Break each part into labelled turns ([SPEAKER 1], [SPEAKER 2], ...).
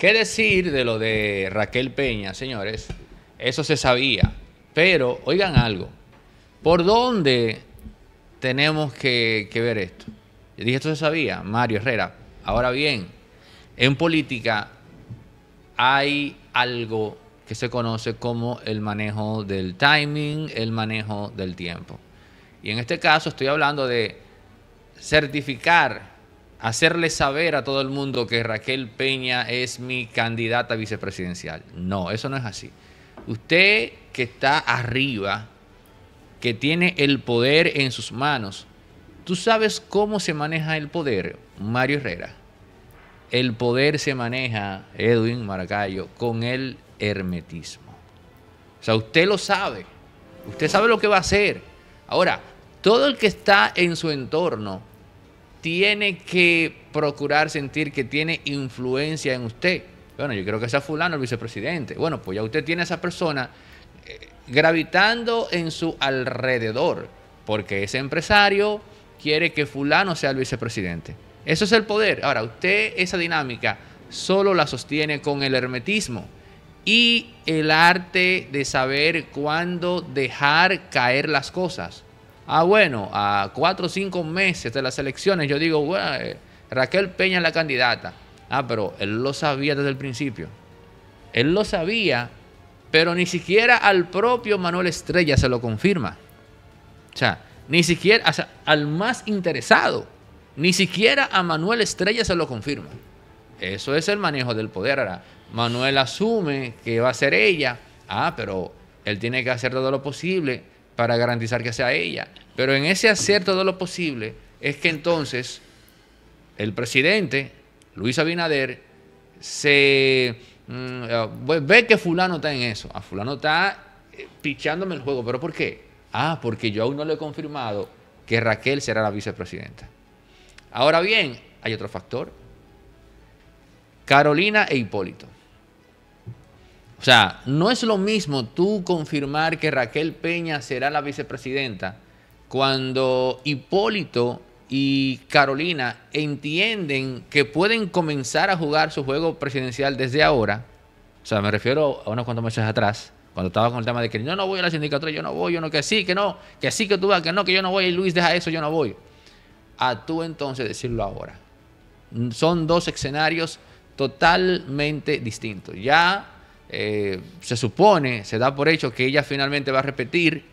[SPEAKER 1] ¿Qué decir de lo de Raquel Peña, señores? Eso se sabía. Pero, oigan algo, ¿por dónde tenemos que, ver esto? Yo dije, esto se sabía, Mario Herrera. Ahora bien, en política hay algo que se conoce como el manejo del timing, el manejo del tiempo. Y en este caso estoy hablando de certificar hacerle saber a todo el mundo que Raquel Peña es mi candidata vicepresidencial. No, eso no es así. Usted que está arriba, que tiene el poder en sus manos, ¿tú sabes cómo se maneja el poder, Mario Herrera? El poder se maneja, Edwin Maracayo, con el hermetismo. O sea, usted lo sabe. Usted sabe lo que va a hacer. Ahora, todo el que está en su entorno tiene que procurar sentir que tiene influencia en usted. Bueno, yo creo que sea fulano el vicepresidente. Bueno, pues ya usted tiene a esa persona eh, gravitando en su alrededor, porque ese empresario quiere que fulano sea el vicepresidente. Eso es el poder. Ahora, usted esa dinámica solo la sostiene con el hermetismo y el arte de saber cuándo dejar caer las cosas ah, bueno, a cuatro o cinco meses de las elecciones, yo digo, eh, Raquel Peña es la candidata. Ah, pero él lo sabía desde el principio. Él lo sabía, pero ni siquiera al propio Manuel Estrella se lo confirma. O sea, ni siquiera al más interesado, ni siquiera a Manuel Estrella se lo confirma. Eso es el manejo del poder. Ahora, Manuel asume que va a ser ella. Ah, pero él tiene que hacer todo lo posible para garantizar que sea ella. Pero en ese hacer todo lo posible es que entonces el presidente, Luis Abinader, se mm, ah, ve que fulano está en eso. A ah, fulano está eh, pichándome el juego. ¿Pero por qué? Ah, porque yo aún no le he confirmado que Raquel será la vicepresidenta. Ahora bien, hay otro factor. Carolina e Hipólito. O sea, no es lo mismo tú confirmar que Raquel Peña será la vicepresidenta cuando Hipólito y Carolina entienden que pueden comenzar a jugar su juego presidencial desde ahora. O sea, me refiero a unos cuantos meses atrás, cuando estaba con el tema de que no, no voy a la sindicatura, yo no voy, yo no, que sí, que no, que sí, que tú vas, que no, que yo no voy, y Luis deja eso, yo no voy. A tú entonces decirlo ahora. Son dos escenarios totalmente distintos. Ya eh, se supone, se da por hecho que ella finalmente va a repetir.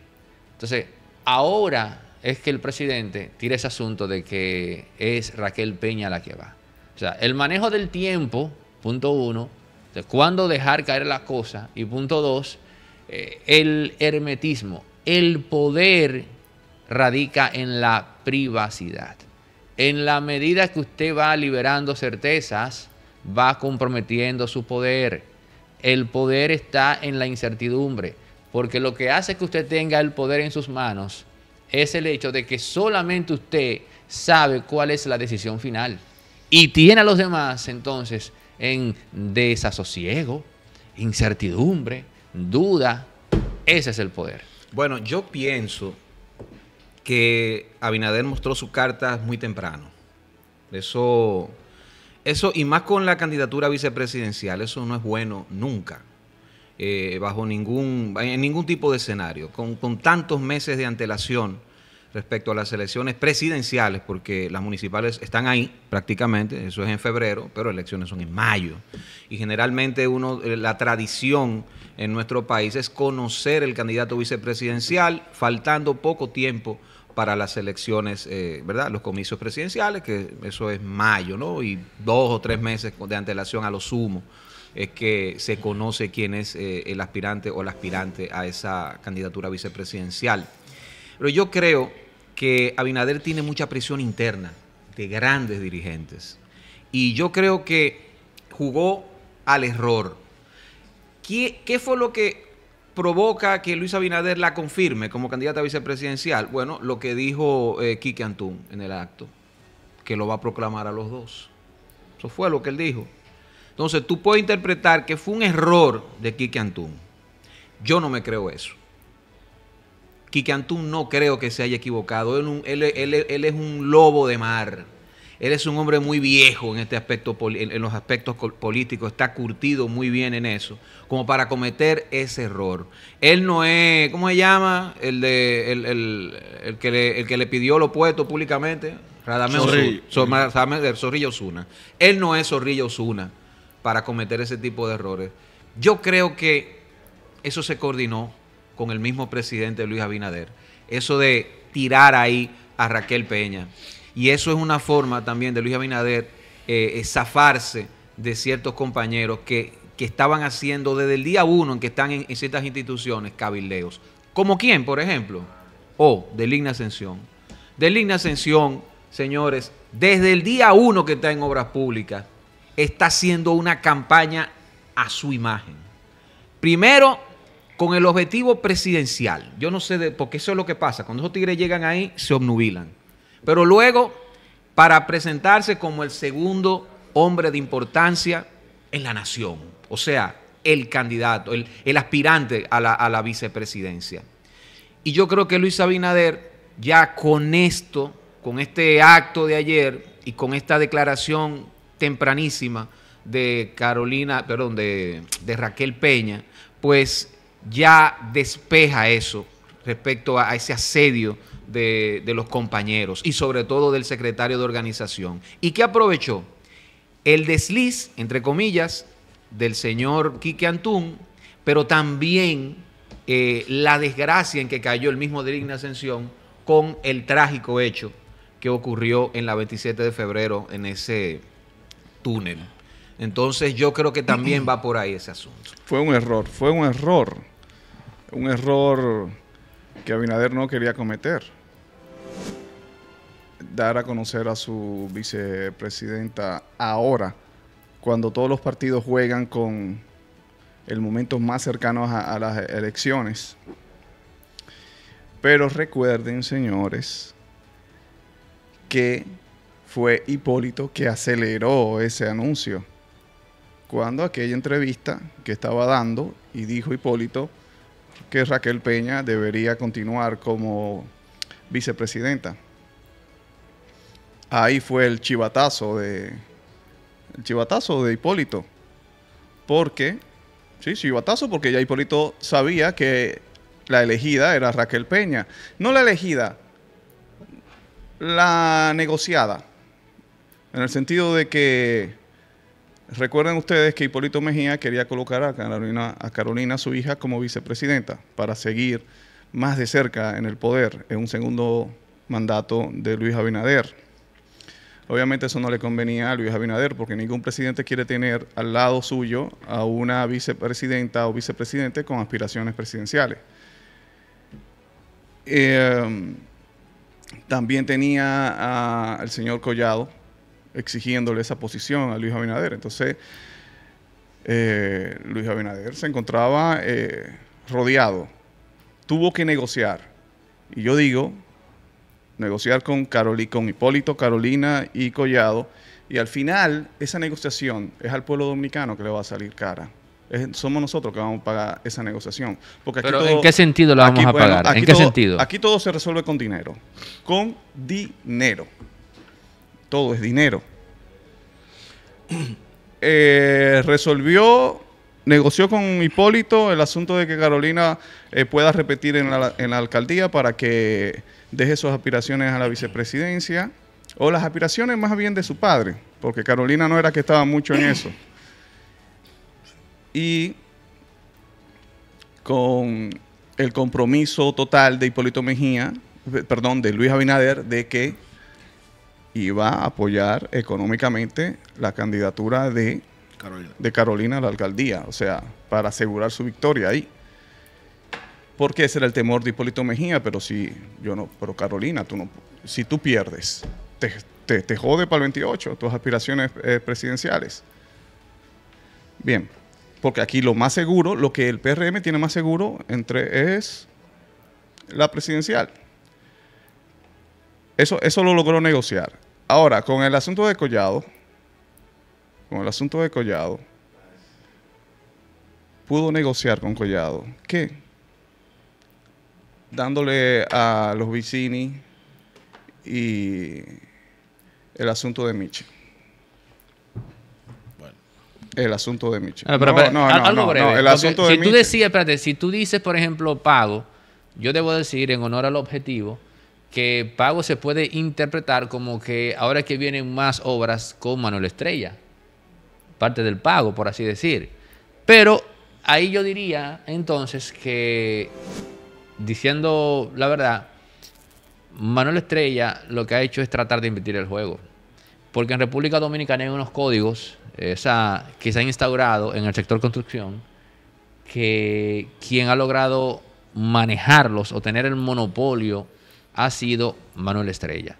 [SPEAKER 1] Entonces, ahora es que el presidente tira ese asunto de que es Raquel Peña la que va. O sea, el manejo del tiempo, punto uno, de cuándo dejar caer la cosa, y punto dos, eh, el hermetismo. El poder radica en la privacidad. En la medida que usted va liberando certezas, va comprometiendo su poder. El poder está en la incertidumbre, porque lo que hace que usted tenga el poder en sus manos es el hecho de que solamente usted sabe cuál es la decisión final y tiene a los demás entonces en desasosiego, incertidumbre, duda. Ese es el poder.
[SPEAKER 2] Bueno, yo pienso que Abinader mostró sus cartas muy temprano. Eso eso, y más con la candidatura vicepresidencial, eso no es bueno nunca. Eh, bajo ningún, en ningún tipo de escenario, con, con, tantos meses de antelación respecto a las elecciones presidenciales, porque las municipales están ahí prácticamente, eso es en febrero, pero elecciones son en mayo. Y generalmente uno, eh, la tradición en nuestro país es conocer el candidato vicepresidencial faltando poco tiempo para las elecciones, eh, ¿verdad? Los comicios presidenciales, que eso es mayo, ¿no? Y dos o tres meses de antelación a lo sumo es que se conoce quién es eh, el aspirante o la aspirante a esa candidatura vicepresidencial. Pero yo creo que Abinader tiene mucha presión interna de grandes dirigentes. Y yo creo que jugó al error. qué fue lo que provoca que Luis Abinader la confirme como candidata a vicepresidencial? Bueno, lo que dijo eh, Quique Antún en el acto, que lo va a proclamar a los dos. Eso fue lo que él dijo. Entonces tú puedes interpretar que fue un error de Quique Antún. Yo no me creo eso. Quique Antún no creo que se haya equivocado. él es un lobo de mar él es un hombre muy viejo en, este aspecto, en los aspectos políticos, está curtido muy bien en eso, como para cometer ese error. Él no es, ¿cómo se llama? El, de, el, que, le, pidió lo puesto públicamente, Radamés Zorrillo. Eh, Zorrillo Osuna. Él no es Zorrillo Osuna para cometer ese tipo de errores. Yo creo que eso se coordinó con el mismo presidente Luis Abinader, eso de tirar ahí a Raquel Peña. Y eso es una forma también de Luis Abinader eh, eh, zafarse de ciertos compañeros que, estaban haciendo desde el día uno en que están en, ciertas instituciones cabildeos. Como quién, por ejemplo, o oh, de Ascensión. De Ascensión, señores, desde el día uno que está en obras públicas, está haciendo una campaña a su imagen. Primero, con el objetivo presidencial. Yo no sé de, porque eso es lo que pasa. Cuando esos tigres llegan ahí, se obnubilan. Pero luego, para presentarse como el segundo hombre de importancia en la nación, o sea, el candidato, el, aspirante a la, vicepresidencia. Y yo creo que Luis Abinader, ya con esto, con este acto de ayer y con esta declaración tempranísima de Carolina, perdón, de, Raquel Peña, pues ya despeja eso respecto a ese asedio de, los compañeros y sobre todo del secretario de organización. ¿Y que aprovechó? El desliz, entre comillas, del señor Quique Antún, pero también eh, la desgracia en que cayó el mismo de Digna Ascensión con el trágico hecho que ocurrió en la 27 de febrero en ese túnel. Entonces yo creo que también va por ahí ese asunto.
[SPEAKER 3] Fue un error, fue un error, un error que Abinader no quería cometer dar a conocer a su vicepresidenta ahora, cuando todos los partidos juegan con el momento más cercano a, a las elecciones. Pero recuerden, señores, que fue Hipólito que aceleró ese anuncio. Cuando aquella entrevista que estaba dando y dijo Hipólito que Raquel Peña debería continuar como vicepresidenta ahí fue el chivatazo de. El chivatazo de Hipólito. Porque. Sí, chivatazo, porque ya Hipólito sabía que la elegida era Raquel Peña. No la elegida, la negociada. En el sentido de que. Recuerden ustedes que Hipólito Mejía quería colocar a Carolina, a Carolina, su hija, como vicepresidenta para seguir más de cerca en el poder en un segundo mandato de Luis Abinader. Obviamente eso no le convenía a Luis Abinader porque ningún presidente quiere tener al lado suyo a una vicepresidenta o vicepresidente con aspiraciones presidenciales. Em, también tenía al señor Collado exigiéndole esa posición a Luis Abinader. Entonces, eh, Luis Abinader se encontraba eh, rodeado. Tuvo que negociar. Y yo digo negociar con, con Hipólito, Carolina y Collado. Y al final, esa negociación es al pueblo dominicano que le va a salir cara. somos nosotros que vamos a pagar esa negociación. Porque ¿Pero en qué sentido la vamos a pagar? ¿En qué sentido? Aquí todo se resuelve con dinero. Con dinero. Todo es dinero. Eh, resolvió negoció con Hipólito el asunto de que Carolina eh, pueda repetir en la, en la alcaldía para que deje sus aspiraciones a la vicepresidencia o las aspiraciones más bien de su padre, porque Carolina no era que estaba mucho en eso. Y con el compromiso total de Hipólito Mejía, perdón, de Luis Abinader, de que iba a apoyar económicamente la candidatura de de Carolina a la alcaldía, o sea, para asegurar su victoria ahí. Porque ese era el temor de Hipólito Mejía, pero si yo no, pero Carolina, tú no, si tú pierdes, te, jode para el 28 tus aspiraciones eh, presidenciales. Bien, porque aquí lo más seguro, lo que el PRM tiene más seguro entre es la presidencial. Eso, eso lo logró negociar. Ahora, con el asunto de Collado, con el asunto de Collado, pudo negociar con Collado. ¿Qué? Dándole a los vicini y el asunto de Michi. Bueno. El asunto de Michi. no, no, no, El asunto de si tú decías,
[SPEAKER 1] espérate, si tú dices, por ejemplo, pago, yo debo decir en honor al objetivo que pago se puede interpretar como que ahora que vienen más obras con Manuel Estrella parte del pago, por así decir. Pero ahí yo diría entonces que, diciendo la verdad, Manuel Estrella lo que ha hecho es tratar de invertir el juego. Porque en República Dominicana hay unos códigos que se han instaurado en el sector construcción que quien ha logrado manejarlos o tener el monopolio ha sido Manuel Estrella.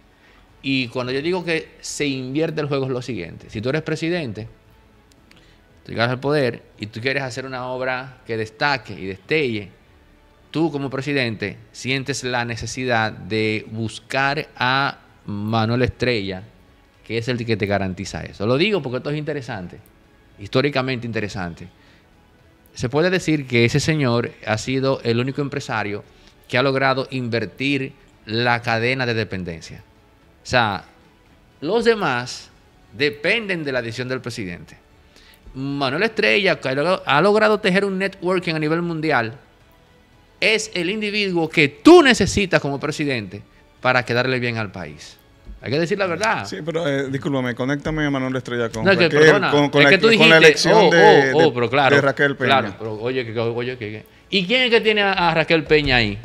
[SPEAKER 1] Y cuando yo digo que se invierte el juego es lo siguiente. Si tú eres presidente, llegas al poder y tú quieres hacer una obra que destaque y destelle, tú como presidente sientes la necesidad de buscar a Manuel Estrella, que es el que te garantiza eso. Lo digo porque esto es interesante, históricamente interesante. Se puede decir que ese señor ha sido el único empresario que ha logrado invertir la cadena de dependencia. O sea, los demás dependen de la decisión del presidente. Manuel Estrella, ha logrado tejer un networking a nivel mundial, es el individuo que tú necesitas como presidente para quedarle bien al país.
[SPEAKER 3] Hay que decir la verdad. Sí, pero eh, discúlpame, conéctame a Manuel Estrella con, no, es que, es que tú dijiste, elección oh, de, oh, oh, claro, Raquel Peña. Claro,
[SPEAKER 1] pero oye, que, oye, que,
[SPEAKER 3] ¿Y quién es que tiene a, Raquel Peña ahí?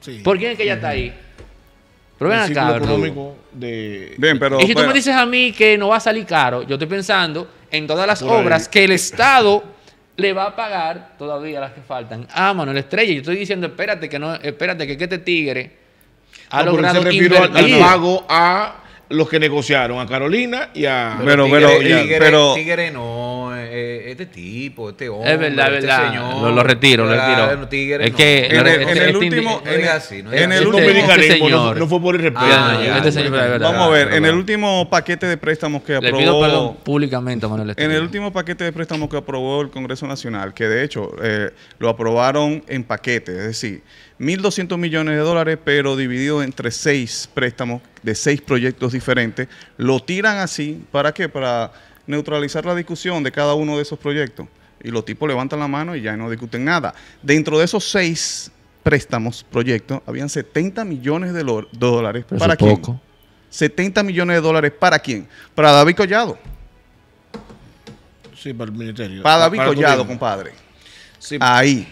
[SPEAKER 3] Sí, ¿Por quién es que ella está ahí? Pero ven acá, económico de... Bien, pero, y si tú me dices
[SPEAKER 1] a mí que no va a salir caro, yo estoy pensando en todas las obras que el Estado le va a
[SPEAKER 4] pagar todavía las que faltan
[SPEAKER 1] a ah, Manuel Estrella. Yo estoy diciendo, espérate que no, espérate que, este tigre
[SPEAKER 4] ha logrado se invertir. al
[SPEAKER 2] pago a
[SPEAKER 4] los que negociaron, a Carolina y
[SPEAKER 2] a... Pero, pero, tigre, pero, tigre, no, eh, eh, este tipo, este hombre, es verdad, este verdad. señor. Lo, retiro, lo retiro. es que en el, último... Este en el este último... No, no fue por el este vamos a ver, en el
[SPEAKER 3] último paquete de préstamos que aprobó... Le públicamente Manuel En el último paquete de préstamos que aprobó el Congreso Nacional, que de hecho eh, lo aprobaron en paquete, es decir... 1.200 millones de dólares, pero dividido entre seis préstamos de seis proyectos diferentes. Lo tiran así, ¿para qué? Para neutralizar la discusión de cada uno de esos proyectos. Y los tipos levantan la mano y ya no discuten nada. Dentro de esos seis préstamos, proyectos, habían 70 millones de dólares. ¿Para quién? 70 millones de dólares para quién? Para David Collado.
[SPEAKER 4] Sí, para el ministerio. Para ah, David Collado,
[SPEAKER 3] compadre. Sí. Ahí.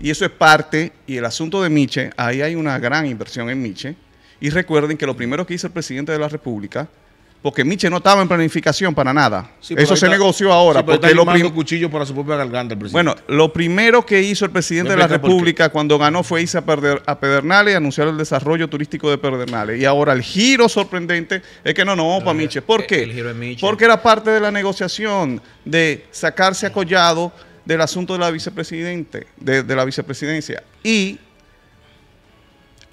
[SPEAKER 3] Y eso es parte, y el asunto de Miche, ahí hay una gran inversión en Miche. Y recuerden que lo primero que hizo el presidente de la República, porque Miche no estaba en planificación para nada. eso se negoció ahora. porque lo prim... cuchillo para su propia garganta Bueno, lo primero que hizo el presidente de la República cuando ganó fue irse a, a Pedernales y anunciar el desarrollo turístico de Pedernales. Y ahora el giro sorprendente es que no, no vamos para eh, Miche. ¿Por eh, qué? Porque era parte de la negociación de sacarse a Collado del asunto de la vicepresidente, de, la vicepresidencia. Y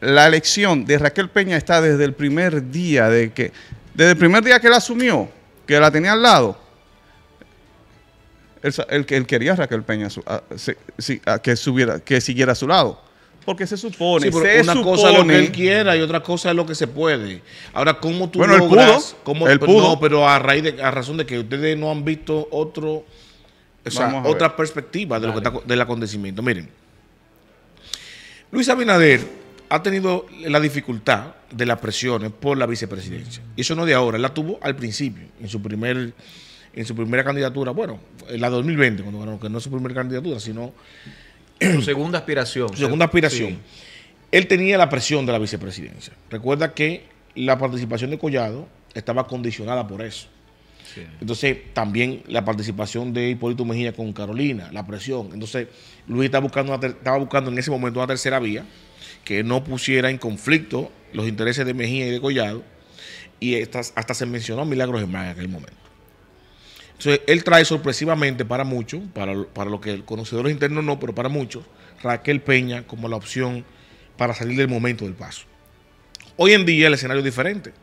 [SPEAKER 3] la elección de Raquel Peña está desde el primer día de que, desde el primer día que la asumió, que la tenía al lado. Él, quería Raquel Peña que, subiera, que siguiera a su lado. Porque se supone, que una cosa es lo que él
[SPEAKER 4] quiera y otra cosa es lo que se puede. Ahora, ¿cómo tú bueno, logras? Él pudo, pero a raíz de, a razón de que ustedes no han visto otro otra perspectiva de lo que del acontecimiento. Miren, Luis Abinader ha tenido la dificultad de las presiones por la vicepresidencia. Mm. Y eso no de ahora, él la tuvo al principio, en su primer en su primera candidatura, bueno, en la 2020, cuando ganó, que no es su primera candidatura, sino... Su segunda aspiración. Su segunda aspiración. Él tenía la presión de la vicepresidencia. Recuerda que la participación de Collado estaba condicionada por eso. Entonces, también la participación de Hipólito Mejía con Carolina, la presión. Entonces, Luis buscando estaba buscando en ese momento una tercera vía que no pusiera en conflicto los intereses de Mejía y de Collado. Y hasta, se mencionó Milagros Germán en aquel momento. Entonces, él trae sorpresivamente para muchos, para, los lo que el conocedores internos no, pero para muchos, Raquel Peña como la opción para salir del momento del paso. Hoy en día el escenario es diferente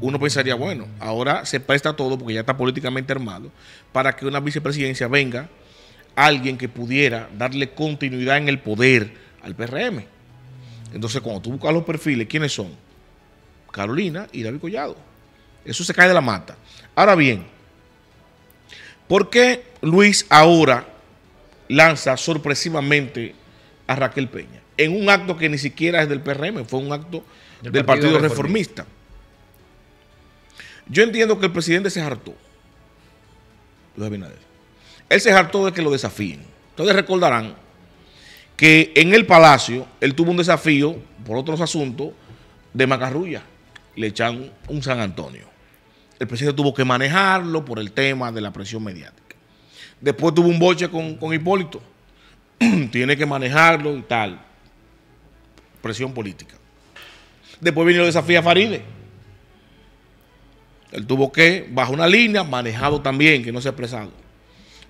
[SPEAKER 4] uno pensaría, bueno, ahora se presta todo porque ya está políticamente armado para que una vicepresidencia venga alguien que pudiera darle continuidad en el poder al PRM. Entonces, cuando tú buscas los perfiles, ¿quiénes son? Carolina y David Collado. Eso se cae de la mata. Ahora bien, ¿por qué Luis ahora lanza sorpresivamente a Raquel Peña? En un acto que ni siquiera es del PRM, fue un acto del, Partido, Reformista. Yo entiendo que el presidente se hartó. Luis Abinader. Él se hartó de que lo desafíen. Ustedes recordarán que en el Palacio él tuvo un desafío por otros asuntos de Macarrulla. Le echan un San Antonio. El presidente tuvo que manejarlo por el tema de la presión mediática. Después tuvo un boche con, Hipólito. Tiene que manejarlo y tal. Presión política. Después vino el desafío a Faride él tuvo que, bajo una línea, manejado también, que no se ha expresado.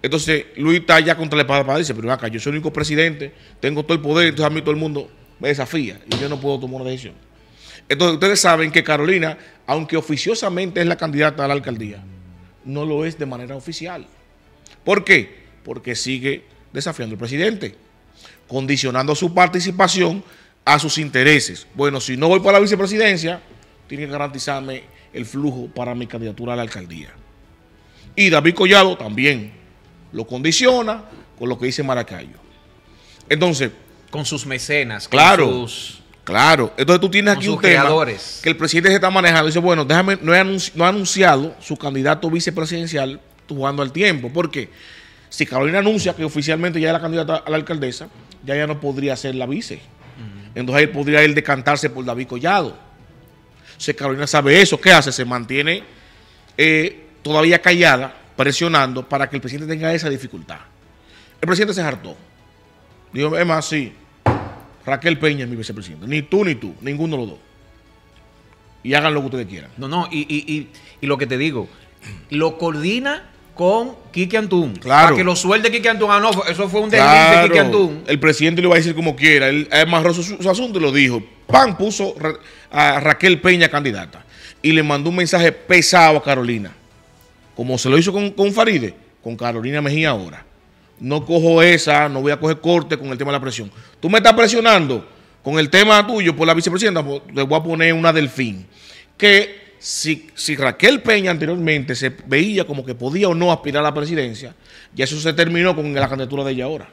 [SPEAKER 4] Entonces, Luis está ya contra la espada para dice, pero acá, yo soy el único presidente, tengo todo el poder, entonces a mí todo el mundo me desafía y yo no puedo tomar una decisión. Entonces, ustedes saben que Carolina, aunque oficiosamente es la candidata a la alcaldía, no lo es de manera oficial. ¿Por qué? Porque sigue desafiando al presidente, condicionando su participación a sus intereses. Bueno, si no voy para la vicepresidencia, tiene que garantizarme el flujo para mi candidatura a la alcaldía. Y David Collado también lo condiciona con lo que dice Maracayo. Entonces...
[SPEAKER 2] Con sus mecenas, claro,
[SPEAKER 4] Claro, entonces tú tienes aquí un tema que el presidente se está manejando. Dice, bueno, déjame, no, ha anunciado su candidato vicepresidencial jugando al tiempo. Porque si Carolina anuncia que oficialmente ya era la candidata a la alcaldesa, ya ya no podría ser la vice. Entonces ahí podría él decantarse por David Collado. Se Carolina sabe eso. ¿Qué hace? Se mantiene eh, todavía callada, presionando para que el presidente tenga esa dificultad. El presidente se hartó. Dijo, es más, sí, Raquel Peña es mi vicepresidente. Ni tú ni tú,
[SPEAKER 2] ninguno de los dos. Y hagan lo que ustedes quieran. No, no, y lo que te digo, lo coordina con Quique Antún. Claro. Para que lo suelte Quique Antún. Ah, no, eso fue un delito de
[SPEAKER 4] El presidente le va a decir como quiera. Él amarró su, su asunto y lo dijo. Pan puso a Raquel Peña candidata. Y le mandó un mensaje pesado a Carolina. Como se lo hizo con, Faride, con Carolina Mejía ahora. No cojo esa, no voy a coger corte con el tema de la presión. Tú me estás presionando con el tema tuyo por la vicepresidenta, Le pues, voy a poner una delfín. Que si, Raquel Peña anteriormente se veía como que podía o no aspirar a la presidencia, ya eso se terminó con la candidatura de ella ahora.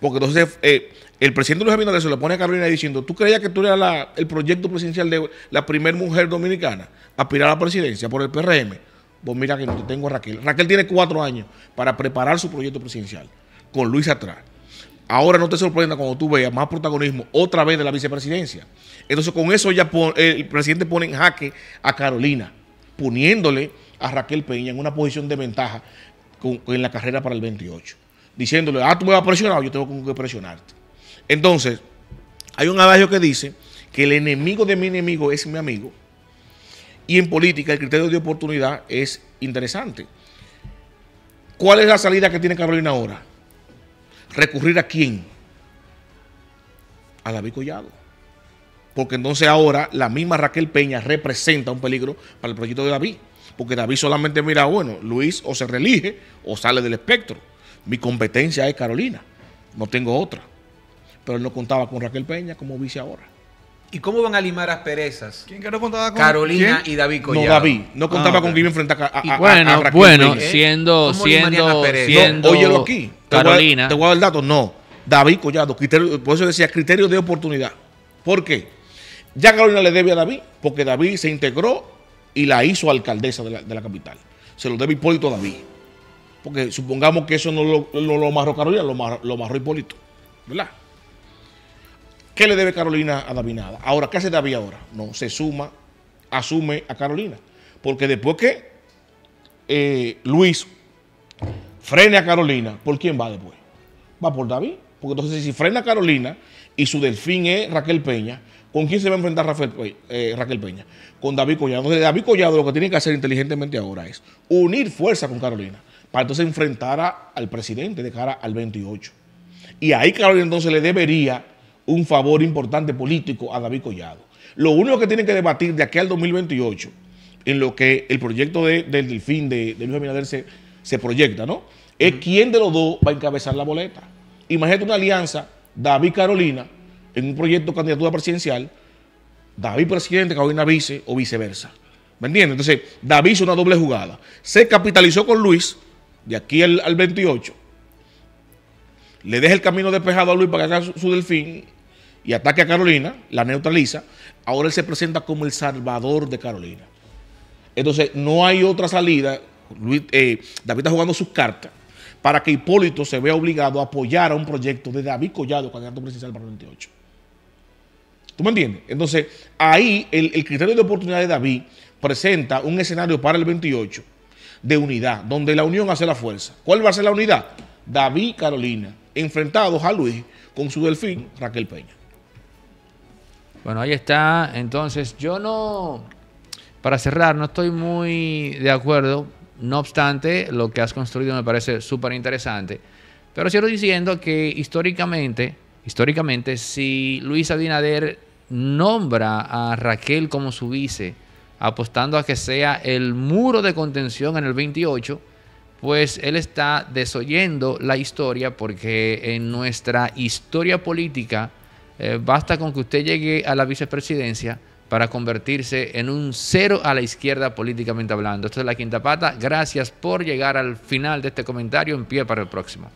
[SPEAKER 4] Porque entonces eh, el presidente Luis Abinader se le pone a Carolina diciendo, ¿tú creías que tú eras el proyecto presidencial de la primera mujer dominicana aspirar a la presidencia por el PRM? Pues mira que no te tengo a Raquel. Raquel tiene cuatro años para preparar su proyecto presidencial, con Luis atrás ahora no te sorprenda cuando tú veas más protagonismo otra vez de la vicepresidencia. Entonces, con eso ya eh, el presidente pone en jaque a Carolina, poniéndole a Raquel Peña en una posición de ventaja en la carrera para el 28. Diciéndole, ah, tú me vas a presionar, yo tengo que presionarte. Entonces, hay un adagio que dice que el enemigo de mi enemigo es mi amigo. Y en política el criterio de oportunidad es interesante. ¿Cuál es la salida que tiene Carolina ahora? recurrir a quién? A David Collado. Porque entonces ahora la misma Raquel Peña representa un peligro para el proyecto de David. Porque David solamente mira, bueno, Luis o se reelige o sale del espectro. Mi competencia es Carolina, no tengo otra. Pero él no contaba con Raquel Peña como vice ahora.
[SPEAKER 2] ¿Y cómo van a limar perezas? ¿Quién que no contaba con Carolina y David Collado? No, David. No contaba ah,
[SPEAKER 4] con quién a a, Bueno, bueno, siendo, siendo, siendo... aquí. Carolina. Te voy el dato, no. David Collado, por eso decía criterio de oportunidad. ¿Por qué? Ya Carolina le debe a David, porque David se integró y la hizo alcaldesa de la, capital. Se lo debe Hipólito a David. Porque supongamos que eso no lo, lo, Carolina, lo, marró lo Hipólito. ¿Verdad? ¿Qué le debe Carolina a David nada? Ahora, ¿qué hace David ahora? No, se suma, asume a Carolina. Porque después que eh, Luis frene a Carolina, ¿por quién va después? Va por David. Porque entonces si frena a Carolina y su delfín es Raquel Peña, ¿con quién se va a enfrentar eh, eh, Raquel Peña? Con David Collado. Entonces David Collado lo que tiene que hacer inteligentemente ahora es unir fuerza con Carolina para entonces enfrentar al presidente de cara al 28. Y ahí Carolina entonces le debería un favor importante político a David Collado. Lo único que tienen que debatir de aquí al 2028, en lo que el proyecto del delfín de, de Luis Abinader se se proyecta, ¿no? Es quien quién de los dos va a encabezar la boleta. Imagínate una alianza, David Carolina, en un proyecto de candidatura presidencial, David presidente, Carolina vice o viceversa. ¿Me entiendes? Entonces, David hizo una doble jugada. Se capitalizó con Luis, de aquí al, 28. Le deja el camino despejado a Luis para que haga su, su delfín y ataque a Carolina, la neutraliza. Ahora él se presenta como el salvador de Carolina. Entonces, no hay otra salida eh, David está jugando sus cartas para que Hipólito se vea obligado a apoyar a un proyecto de David Collado, candidato presidencial para el 28. ¿Tú me entiendes? Entonces, ahí el, el criterio de oportunidad de David presenta un escenario para el 28 de unidad, donde la unión hace la fuerza. ¿Cuál va a ser la unidad? David Carolina, enfrentados a Luis con su delfín Raquel Peña.
[SPEAKER 1] Bueno, ahí está. Entonces, yo no, para cerrar, no estoy muy de acuerdo no obstante, lo que has construido me parece súper interesante. Pero sigo diciendo que históricamente, históricamente, si Luis Abinader nombra a Raquel como su vice, apostando a que sea el muro de contención en el 28, pues él está desoyendo la historia porque en nuestra historia política eh, basta con que usted llegue a la vicepresidencia para convertirse en un cero a la izquierda políticamente hablando. Esto es La Quinta Pata. Gracias por llegar al final de este comentario en pie para el próximo.